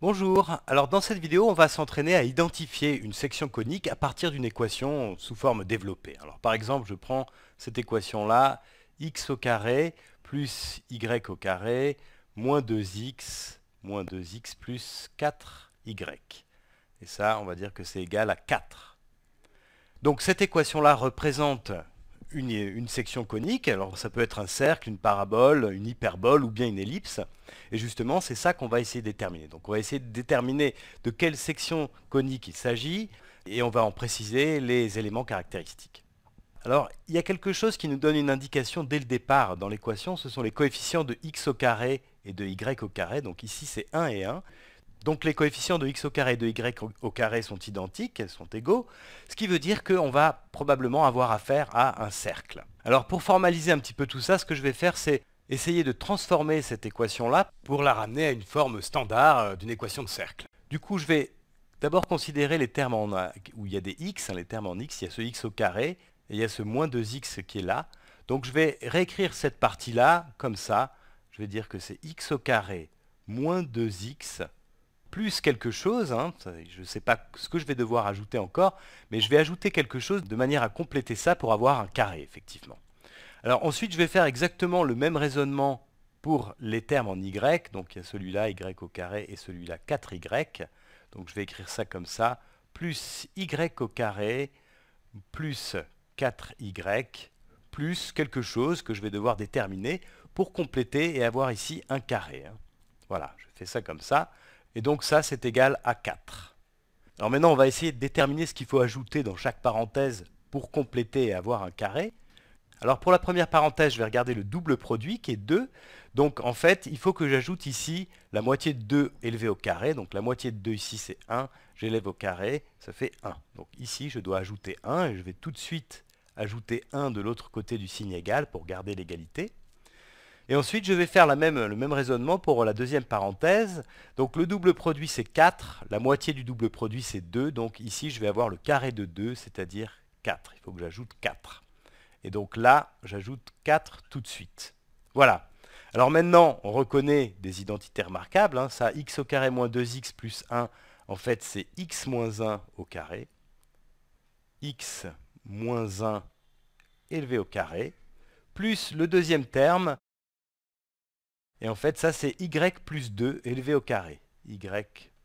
Bonjour, alors dans cette vidéo on va s'entraîner à identifier une section conique à partir d'une équation sous forme développée. Alors par exemple je prends cette équation là, x au carré plus y au carré moins 2x moins 2x plus 4y. Et ça on va dire que c'est égal à 4. Donc cette équation là représente une, section conique. Alors ça peut être un cercle, une parabole, une hyperbole ou bien une ellipse. Et justement, c'est ça qu'on va essayer de déterminer. Donc on va essayer de déterminer de quelle section conique il s'agit et on va en préciser les éléments caractéristiques. Alors, il y a quelque chose qui nous donne une indication dès le départ dans l'équation, ce sont les coefficients de x au carré et de y au carré, donc ici c'est 1 et 1. Donc les coefficients de x au carré et de y au carré sont identiques, elles sont égaux, ce qui veut dire qu'on va probablement avoir affaire à un cercle. Alors pour formaliser un petit peu tout ça, ce que je vais faire c'est essayer de transformer cette équation-là pour la ramener à une forme standard euh, d'une équation de cercle. Du coup je vais d'abord considérer les termes en, où il y a des x, hein, les termes en x, il y a ce x au carré, et il y a ce moins 2x qui est là. Donc je vais réécrire cette partie-là comme ça, je vais dire que c'est x au carré moins 2x plus quelque chose, hein, je ne sais pas ce que je vais devoir ajouter encore, mais je vais ajouter quelque chose de manière à compléter ça pour avoir un carré, effectivement. Alors ensuite, je vais faire exactement le même raisonnement pour les termes en y, donc il y a celui-là, y au carré, et celui-là, 4y. Donc je vais écrire ça comme ça, plus y au carré, plus 4y, plus quelque chose que je vais devoir déterminer pour compléter et avoir ici un carré. Hein. Voilà, je fais ça comme ça. Et donc ça, c'est égal à 4. Alors maintenant, on va essayer de déterminer ce qu'il faut ajouter dans chaque parenthèse pour compléter et avoir un carré. Alors pour la première parenthèse, je vais regarder le double produit qui est 2. Donc en fait, il faut que j'ajoute ici la moitié de 2 élevée au carré. Donc la moitié de 2 ici c'est 1, j'élève au carré, ça fait 1. Donc ici je dois ajouter 1 et je vais tout de suite ajouter 1 de l'autre côté du signe égal pour garder l'égalité. Et ensuite, je vais faire le même raisonnement pour la deuxième parenthèse. Donc le double produit, c'est 4. La moitié du double produit, c'est 2. Donc ici, je vais avoir le carré de 2, c'est-à-dire 4. Il faut que j'ajoute 4. Et donc là, j'ajoute 4 tout de suite. Voilà. Alors maintenant, on reconnaît des identités remarquables. Hein. Ça, x au carré moins 2x plus 1, en fait, c'est x moins 1 au carré. x moins 1 élevé au carré, plus le deuxième terme, et en fait, ça, c'est y plus 2 élevé au carré. y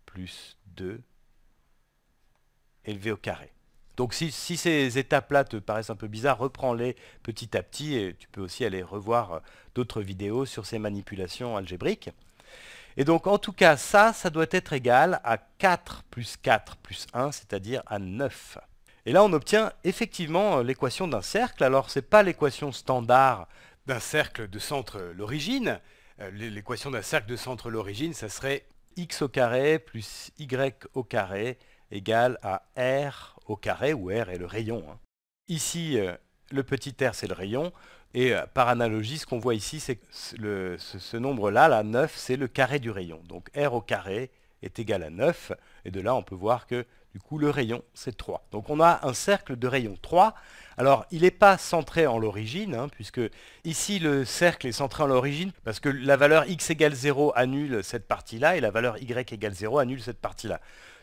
plus 2 élevé au carré. Donc si, ces étapes-là te paraissent un peu bizarres, reprends-les petit à petit et tu peux aussi aller revoir euh, d'autres vidéos sur ces manipulations algébriques. Et donc en tout cas, ça, ça doit être égal à 4 plus 4 plus 1, c'est-à-dire à 9. Et là, on obtient effectivement euh, l'équation d'un cercle. Alors, ce n'est pas l'équation standard d'un cercle de centre euh, l'origine, euh, l'équation d'un cercle de centre l'origine, ça serait x au carré plus y au carré égale à r au carré, où r est le rayon. Hein. Ici, euh, le petit r, c'est le rayon. Et euh, par analogie, ce qu'on voit ici, c'est que ce, nombre-là, la 9, c'est le carré du rayon. Donc r au carré est égal à 9. Et de là, on peut voir que du coup, le rayon, c'est 3. Donc on a un cercle de rayon 3. Alors, il n'est pas centré en l'origine, hein, puisque ici, le cercle est centré en l'origine, parce que la valeur x égale 0 annule cette partie-là, et la valeur y égale 0 annule cette partie-là.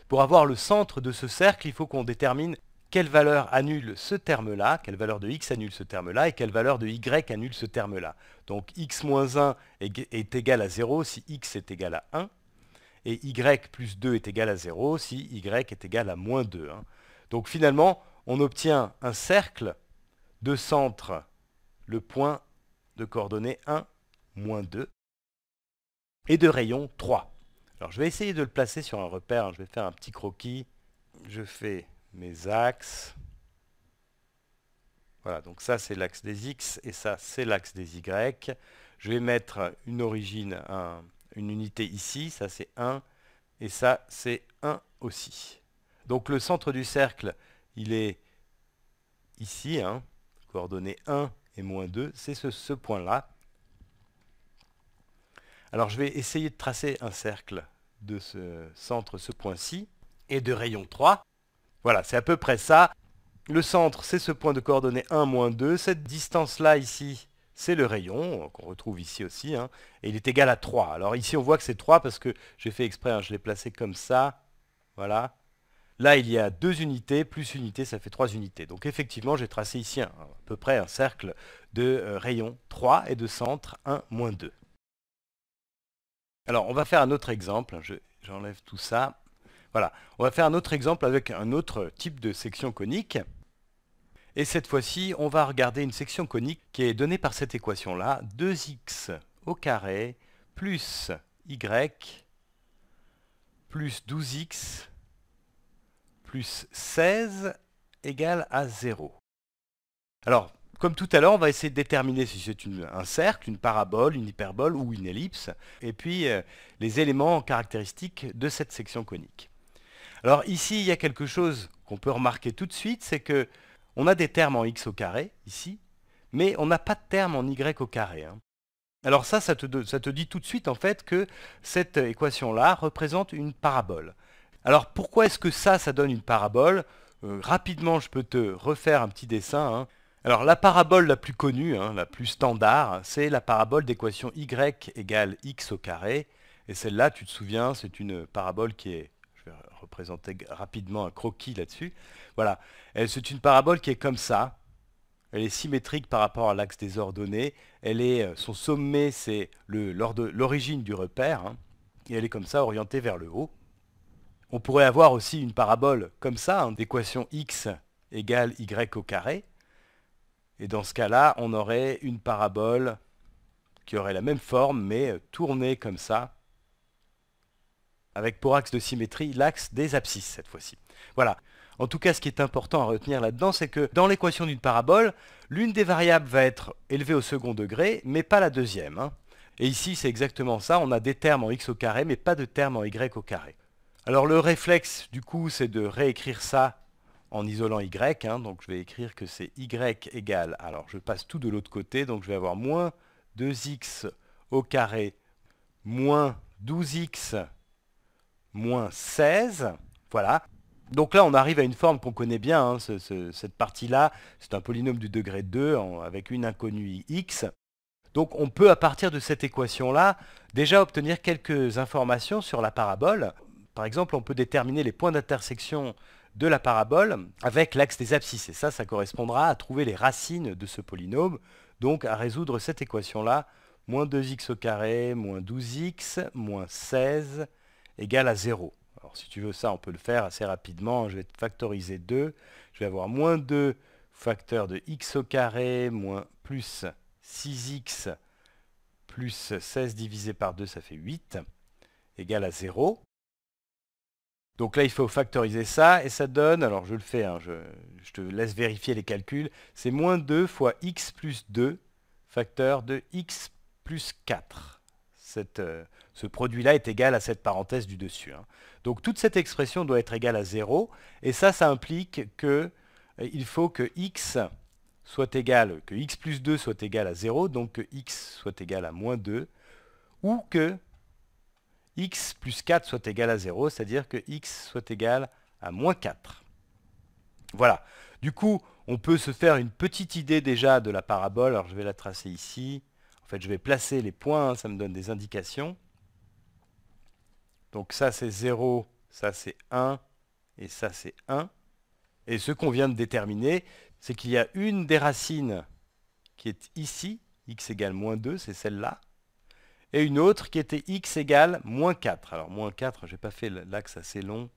Pour avoir le centre de ce cercle, il faut qu'on détermine quelle valeur annule ce terme-là, quelle valeur de x annule ce terme-là, et quelle valeur de y annule ce terme-là. Donc x moins 1 est égal à 0 si x est égal à 1, et y plus 2 est égal à 0 si y est égal à moins 2. Hein. Donc finalement, on obtient un cercle de centre, le point de coordonnées 1, moins 2, et de rayon 3. Alors je vais essayer de le placer sur un repère, hein. je vais faire un petit croquis. Je fais mes axes. Voilà, donc ça c'est l'axe des X et ça c'est l'axe des Y. Je vais mettre une origine, un, une unité ici, ça c'est 1, et ça c'est 1 aussi. Donc le centre du cercle, il est ici, hein, coordonnées 1 et moins 2, c'est ce, ce point-là. Alors je vais essayer de tracer un cercle de ce centre, ce point-ci, et de rayon 3. Voilà, c'est à peu près ça. Le centre, c'est ce point de coordonnées 1, moins 2. Cette distance-là ici, c'est le rayon, euh, qu'on retrouve ici aussi, hein, et il est égal à 3. Alors ici, on voit que c'est 3 parce que j'ai fait exprès, hein, je l'ai placé comme ça, voilà. Là, il y a 2 unités, plus unité, ça fait 3 unités. Donc effectivement, j'ai tracé ici à peu près un cercle de euh, rayon 3 et de centre 1, moins 2. Alors, on va faire un autre exemple, j'enlève tout ça. Voilà, on va faire un autre exemple avec un autre type de section conique. Et cette fois-ci, on va regarder une section conique qui est donnée par cette équation-là, 2x au carré plus y plus 12x plus 16 égale à 0. Alors, comme tout à l'heure, on va essayer de déterminer si c'est un cercle, une parabole, une hyperbole ou une ellipse, et puis euh, les éléments caractéristiques de cette section conique. Alors ici, il y a quelque chose qu'on peut remarquer tout de suite, c'est que on a des termes en x au carré, ici, mais on n'a pas de termes en y au carré. Hein. Alors ça, ça te, dit tout de suite en fait que cette équation-là représente une parabole. Alors pourquoi est-ce que ça, ça donne une parabole euh, Rapidement, je peux te refaire un petit dessin. Hein. Alors la parabole la plus connue, hein, la plus standard, c'est la parabole d'équation y égale x au carré. Et celle-là, tu te souviens, c'est une parabole qui est présenter rapidement un croquis là-dessus. Voilà, c'est une parabole qui est comme ça. Elle est symétrique par rapport à l'axe des ordonnées. Elle est, euh, son sommet, c'est l'origine du repère. Hein. et elle est comme ça, orientée vers le haut. On pourrait avoir aussi une parabole comme ça, hein, d'équation x égale y au carré. Et dans ce cas-là, on aurait une parabole qui aurait la même forme, mais euh, tournée comme ça, avec pour axe de symétrie l'axe des abscisses cette fois-ci. Voilà. En tout cas, ce qui est important à retenir là-dedans, c'est que dans l'équation d'une parabole, l'une des variables va être élevée au second degré, mais pas la deuxième. Hein. Et ici, c'est exactement ça, on a des termes en x au carré, mais pas de termes en y au carré. Alors le réflexe, du coup, c'est de réécrire ça en isolant y, hein. donc je vais écrire que c'est y égale, alors je passe tout de l'autre côté, donc je vais avoir moins 2x au carré moins 12x moins 16. Voilà. Donc là, on arrive à une forme qu'on connaît bien. Hein, cette partie-là, c'est un polynôme du degré 2 avec une inconnue x. Donc on peut, à partir de cette équation-là, déjà obtenir quelques informations sur la parabole. Par exemple, on peut déterminer les points d'intersection de la parabole avec l'axe des abscisses. Et ça, ça correspondra à trouver les racines de ce polynôme, donc à résoudre cette équation-là, moins 2x au carré, moins 12x, moins 16, égale à 0. Alors si tu veux ça, on peut le faire assez rapidement. Je vais factoriser 2. Je vais avoir moins 2 facteur de x au carré moins plus 6x plus 16 divisé par 2, ça fait 8, égale à 0. Donc là, il faut factoriser ça, et ça donne, alors je le fais, hein, je, te laisse vérifier les calculs, c'est moins 2 fois x plus 2, facteur de x plus 4. Cette, euh, ce produit-là est égal à cette parenthèse du dessus. Hein. Donc toute cette expression doit être égale à 0, et ça, ça implique que euh, il faut que x soit égal, que x plus 2 soit égal à 0, donc que x soit égal à moins 2, ou que x plus 4 soit égal à 0, c'est-à-dire que x soit égal à moins 4. Voilà. Du coup, on peut se faire une petite idée déjà de la parabole. Alors je vais la tracer ici. En fait, je vais placer les points, hein, ça me donne des indications. Donc ça c'est 0, ça c'est 1 et ça c'est 1. Et ce qu'on vient de déterminer, c'est qu'il y a une des racines qui est ici, x égale moins 2, c'est celle-là, et une autre qui était x égale moins 4. Alors moins 4, je n'ai pas fait l'axe assez long.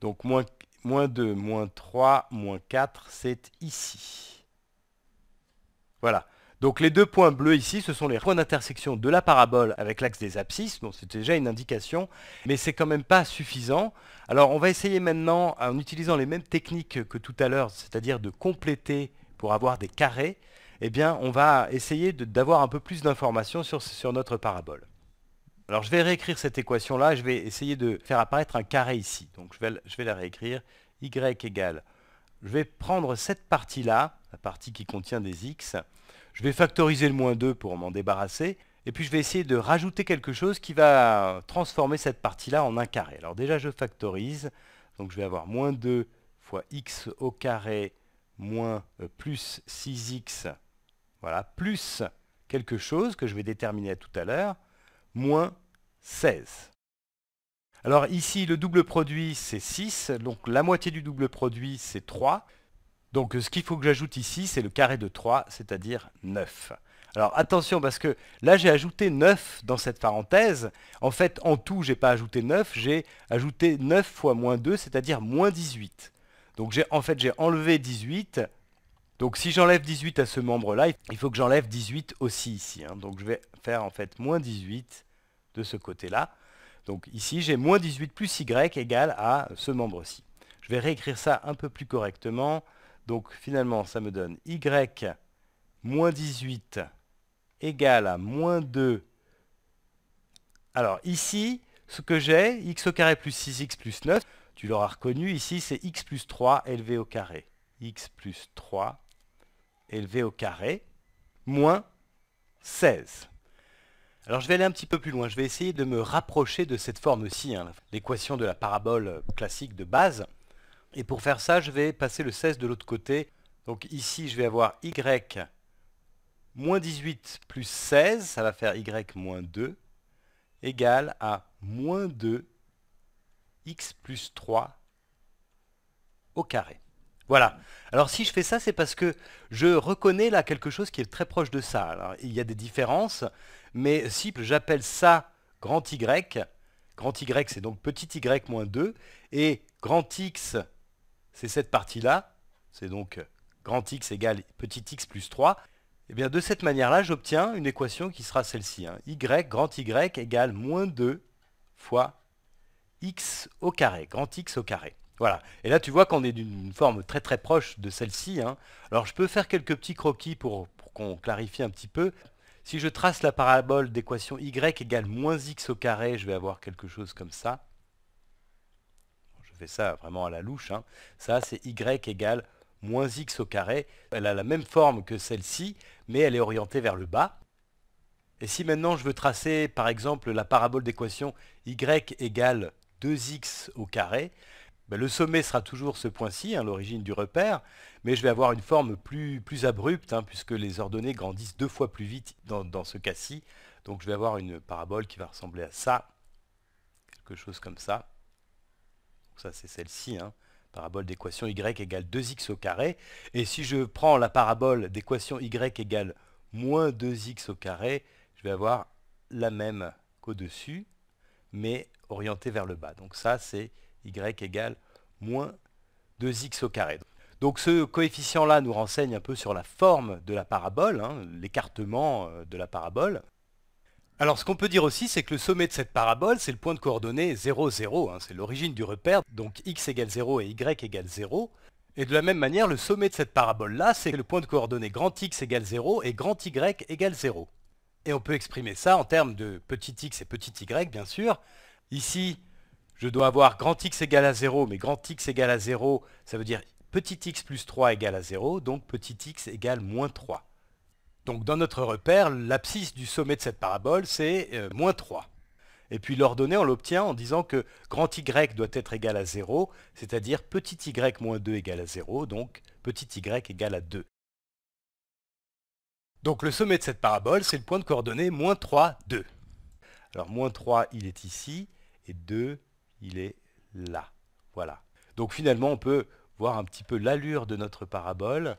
Donc moins 2, moins 3, moins 4, c'est ici. Voilà. Donc les deux points bleus ici, ce sont les points d'intersection de la parabole avec l'axe des abscisses. Donc c'est déjà une indication, mais c'est quand même pas suffisant. Alors on va essayer maintenant, en utilisant les mêmes techniques que tout à l'heure, c'est-à-dire de compléter pour avoir des carrés, eh bien on va essayer d'avoir un peu plus d'informations sur, notre parabole. Alors je vais réécrire cette équation-là, je vais essayer de faire apparaître un carré ici. Donc je vais, je vais la réécrire, y égale. Je vais prendre cette partie-là, la partie qui contient des x, je vais factoriser le moins 2 pour m'en débarrasser. Et puis je vais essayer de rajouter quelque chose qui va transformer cette partie-là en un carré. Alors déjà je factorise, donc je vais avoir moins 2 fois x au carré moins euh, plus 6x, voilà, plus quelque chose que je vais déterminer tout à l'heure, moins 16. Alors ici, le double produit, c'est 6, donc la moitié du double produit, c'est 3. Donc ce qu'il faut que j'ajoute ici, c'est le carré de 3, c'est-à-dire 9. Alors attention parce que là j'ai ajouté 9 dans cette parenthèse. En fait en tout je n'ai pas ajouté 9, j'ai ajouté 9 fois moins 2, c'est-à-dire moins 18. Donc en fait j'ai enlevé 18. Donc si j'enlève 18 à ce membre là, il faut que j'enlève 18 aussi ici. Hein. Donc je vais faire en fait moins 18 de ce côté là. Donc ici j'ai moins 18 plus y égale à ce membre-ci. Je vais réécrire ça un peu plus correctement. Donc finalement, ça me donne y moins 18 égale à moins 2. Alors ici, ce que j'ai, x au carré plus 6x plus 9, tu l'auras reconnu, ici c'est x plus 3 élevé au carré. x plus 3 élevé au carré, moins 16. Alors je vais aller un petit peu plus loin, je vais essayer de me rapprocher de cette forme-ci, hein, l'équation de la parabole classique de base. Et pour faire ça, je vais passer le 16 de l'autre côté. Donc ici, je vais avoir y moins 18 plus 16, ça va faire y moins 2, égale à moins 2 x plus 3 au carré. Voilà. Alors si je fais ça, c'est parce que je reconnais là quelque chose qui est très proche de ça. Alors, il y a des différences, mais si j'appelle ça grand Y, grand Y c'est donc petit y moins 2, et grand X c'est cette partie-là, c'est donc grand x égale petit x plus 3, et eh bien de cette manière-là, j'obtiens une équation qui sera celle-ci. Hein. y grand y égale moins 2 fois x au carré, grand x au carré. Voilà. Et là, tu vois qu'on est d'une forme très très proche de celle-ci. Hein. Alors, je peux faire quelques petits croquis pour, pour qu'on clarifie un petit peu. Si je trace la parabole d'équation y égale moins x au carré, je vais avoir quelque chose comme ça ça vraiment à la louche, hein. ça c'est y égale moins x au carré. Elle a la même forme que celle-ci, mais elle est orientée vers le bas. Et si maintenant je veux tracer par exemple la parabole d'équation y égale 2x au carré, ben, le sommet sera toujours ce point-ci, hein, l'origine du repère, mais je vais avoir une forme plus, plus abrupte, hein, puisque les ordonnées grandissent deux fois plus vite dans ce cas-ci. Donc je vais avoir une parabole qui va ressembler à ça, quelque chose comme ça ça c'est celle-ci, hein. parabole d'équation y égale 2x au carré. Et si je prends la parabole d'équation y égale moins 2x au carré, je vais avoir la même qu'au-dessus, mais orientée vers le bas. Donc ça, c'est y égale moins 2x au carré. Donc ce coefficient-là nous renseigne un peu sur la forme de la parabole, hein, l'écartement euh, de la parabole. Alors ce qu'on peut dire aussi, c'est que le sommet de cette parabole, c'est le point de coordonnée 0, 0, hein. c'est l'origine du repère, donc x égale 0 et y égale 0. Et de la même manière, le sommet de cette parabole-là, c'est le point de coordonnée grand X égale 0 et grand Y égale 0. Et on peut exprimer ça en termes de petit x et petit y, bien sûr. Ici, je dois avoir grand X égale à 0, mais grand X égale à 0, ça veut dire petit x plus 3 égale à 0, donc petit x égale moins 3. Donc dans notre repère, l'abscisse du sommet de cette parabole, c'est euh, moins 3. Et puis l'ordonnée, on l'obtient en disant que grand Y doit être égal à 0, c'est-à-dire petit y moins 2 égale à 0, donc petit y égale à 2. Donc le sommet de cette parabole, c'est le point de coordonnée moins 3, 2. Alors moins 3, il est ici, et 2, il est là. Voilà. Donc finalement, on peut voir un petit peu l'allure de notre parabole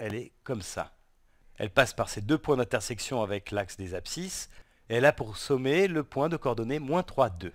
elle est comme ça. Elle passe par ces deux points d'intersection avec l'axe des abscisses, et elle a pour sommet le point de coordonnées moins 3, 2.